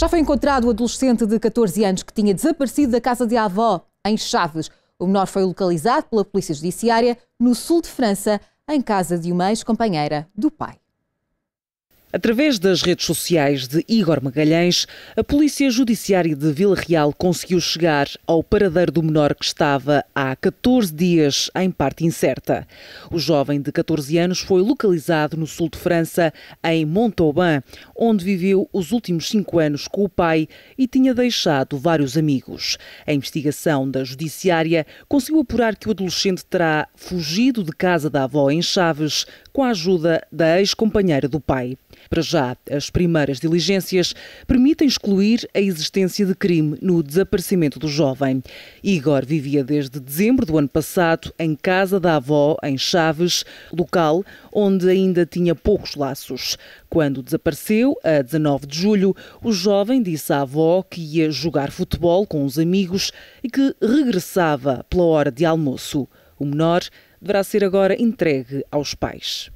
Já foi encontrado o adolescente de 14 anos que tinha desaparecido da casa de avó, em Chaves. O menor foi localizado pela Polícia Judiciária no sul de França, em casa de uma ex-companheira do pai. Através das redes sociais de Igor Magalhães, a Polícia Judiciária de Vila Real conseguiu chegar ao paradeiro do menor que estava há 14 dias em parte incerta. O jovem de 14 anos foi localizado no sul de França, em Montauban, onde viveu os últimos cinco anos com o pai e tinha deixado vários amigos. A investigação da Judiciária conseguiu apurar que o adolescente terá fugido de casa da avó em Chaves com a ajuda da ex-companheira do pai. Para já, as primeiras diligências permitem excluir a existência de crime no desaparecimento do jovem. Igor vivia desde dezembro do ano passado em casa da avó, em Chaves, local onde ainda tinha poucos laços. Quando desapareceu, a 19 de julho, o jovem disse à avó que ia jogar futebol com os amigos e que regressava pela hora de almoço. O menor deverá ser agora entregue aos pais.